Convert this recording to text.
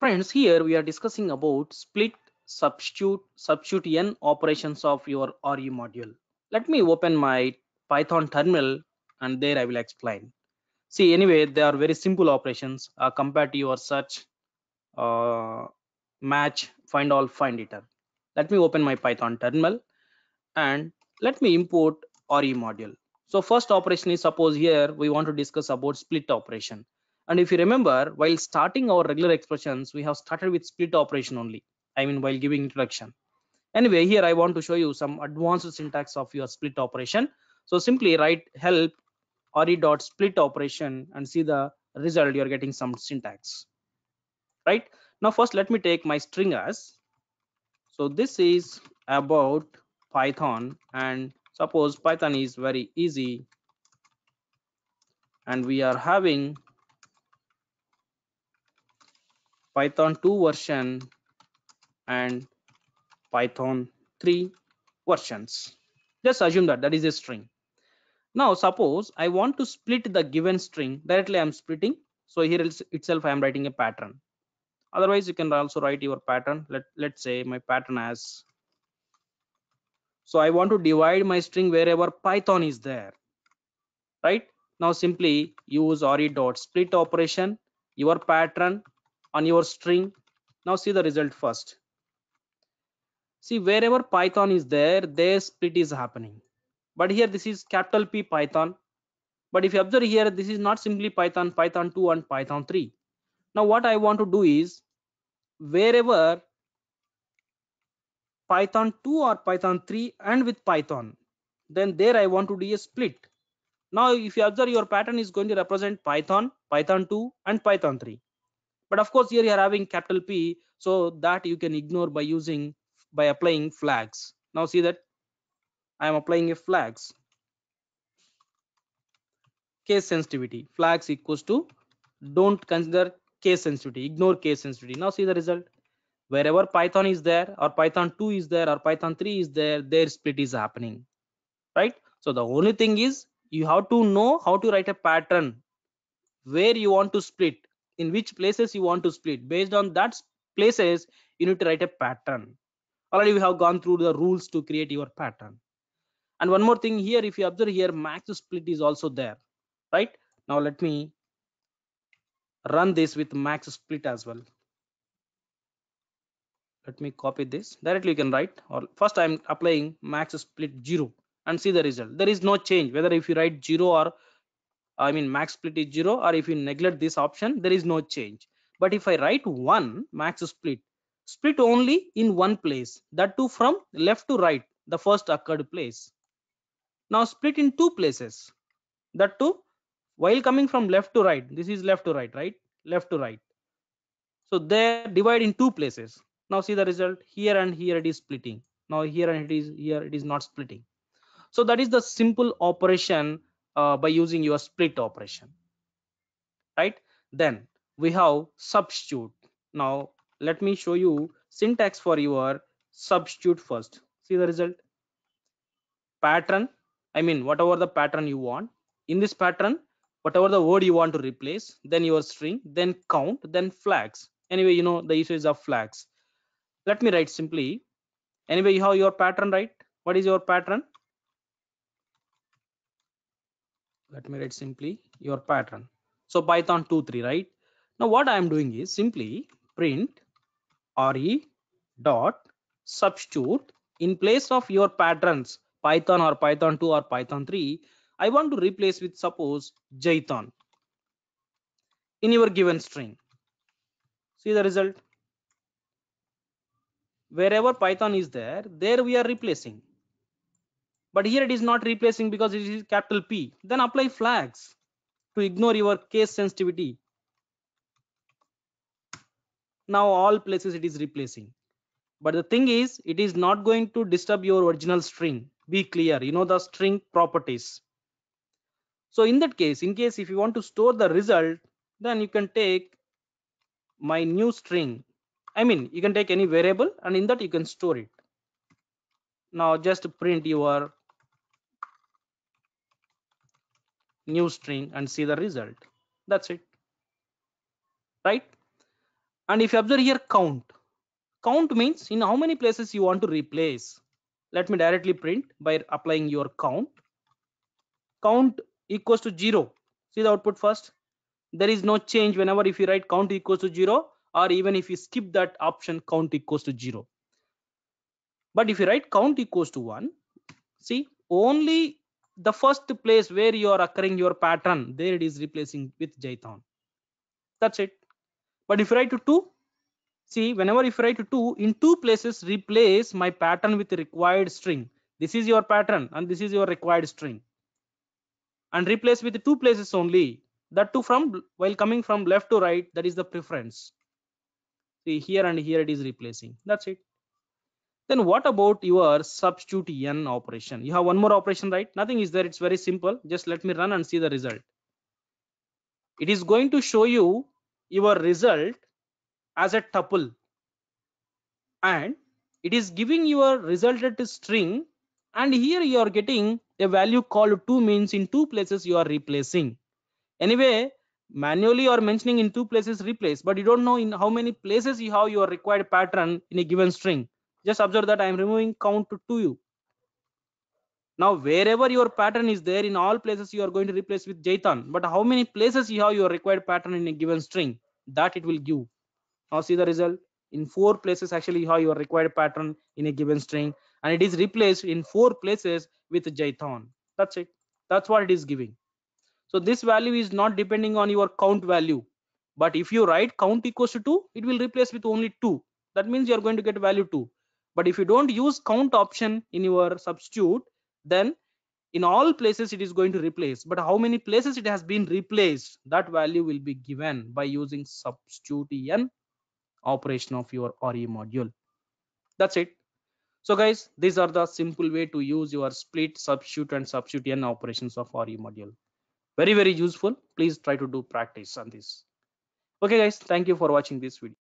Friends, here we are discussing about split, substitute, substitute n operations of your RE module. Let me open my Python terminal and there I will explain. See, anyway, they are very simple operations uh, compared to your search, uh, match, find all, find iter. Let me open my Python terminal and let me import RE module. So first operation is suppose here we want to discuss about split operation. And if you remember, while starting our regular expressions, we have started with split operation only. I mean, while giving introduction. Anyway, here I want to show you some advanced syntax of your split operation. So simply write help re dot split operation and see the result. You're getting some syntax, right? Now, first, let me take my string as. So this is about Python and suppose Python is very easy and we are having python 2 version and python 3 versions just assume that that is a string now suppose i want to split the given string directly i'm splitting so here itself i am writing a pattern otherwise you can also write your pattern let let's say my pattern as so i want to divide my string wherever python is there right now simply use re dot split operation your pattern on your string now see the result first see wherever python is there there split is happening but here this is capital p python but if you observe here this is not simply python python 2 and python 3 now what i want to do is wherever python 2 or python 3 and with python then there i want to do a split now if you observe your pattern is going to represent python python 2 and python 3 but of course here you are having capital p so that you can ignore by using by applying flags now see that i am applying a flags case sensitivity flags equals to don't consider case sensitivity ignore case sensitivity now see the result wherever python is there or python 2 is there or python 3 is there their split is happening right so the only thing is you have to know how to write a pattern where you want to split in which places you want to split based on that places you need to write a pattern already we have gone through the rules to create your pattern and one more thing here if you observe here max split is also there right now let me run this with max split as well let me copy this directly you can write or first i'm applying max split zero and see the result there is no change whether if you write zero or i mean max split is zero or if you neglect this option there is no change but if i write one max split split only in one place that too from left to right the first occurred place now split in two places that too while coming from left to right this is left to right right left to right so there, divide in two places now see the result here and here it is splitting now here and it is here it is not splitting so that is the simple operation uh, by using your split operation right then we have substitute now let me show you syntax for your substitute first see the result pattern i mean whatever the pattern you want in this pattern whatever the word you want to replace then your string then count then flags anyway you know the usage of flags let me write simply anyway you have your pattern right what is your pattern let me write simply your pattern so python 2.3 right now what i am doing is simply print re dot substitute in place of your patterns python or python 2 or python 3 i want to replace with suppose jython in your given string see the result wherever python is there there we are replacing but here it is not replacing because it is capital P then apply flags to ignore your case sensitivity now all places it is replacing but the thing is it is not going to disturb your original string be clear you know the string properties so in that case in case if you want to store the result then you can take my new string i mean you can take any variable and in that you can store it now just print your new string and see the result that's it right and if you observe here count count means in how many places you want to replace let me directly print by applying your count count equals to zero see the output first there is no change whenever if you write count equals to zero or even if you skip that option count equals to zero but if you write count equals to one see only the first place where you are occurring your pattern there it is replacing with jython that's it but if you write to 2 see whenever if you write to 2 in two places replace my pattern with required string this is your pattern and this is your required string and replace with two places only that two from while coming from left to right that is the preference see here and here it is replacing that's it then what about your substitute n operation? You have one more operation, right? Nothing is there. It's very simple. Just let me run and see the result. It is going to show you your result as a tuple. And it is giving your a string. And here you are getting a value called 2 means in two places you are replacing. Anyway, manually you are mentioning in two places replace but you don't know in how many places you have your required pattern in a given string just observe that i am removing count to you. now wherever your pattern is there in all places you are going to replace with json but how many places you have your required pattern in a given string that it will give now see the result in four places actually you have your required pattern in a given string and it is replaced in four places with json that's it that's what it is giving so this value is not depending on your count value but if you write count equals to 2 it will replace with only 2 that means you are going to get value 2 but if you don't use count option in your substitute then in all places it is going to replace but how many places it has been replaced that value will be given by using substitute en operation of your re module that's it so guys these are the simple way to use your split substitute and substitute n operations of re module very very useful please try to do practice on this okay guys thank you for watching this video